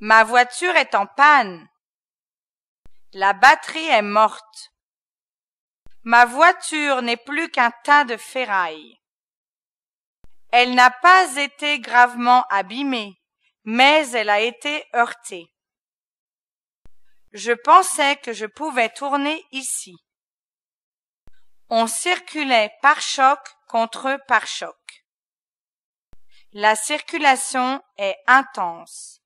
Ma voiture est en panne. La batterie est morte. Ma voiture n'est plus qu'un tas de ferraille. Elle n'a pas été gravement abîmée, mais elle a été heurtée. Je pensais que je pouvais tourner ici. On circulait par choc contre par choc. La circulation est intense.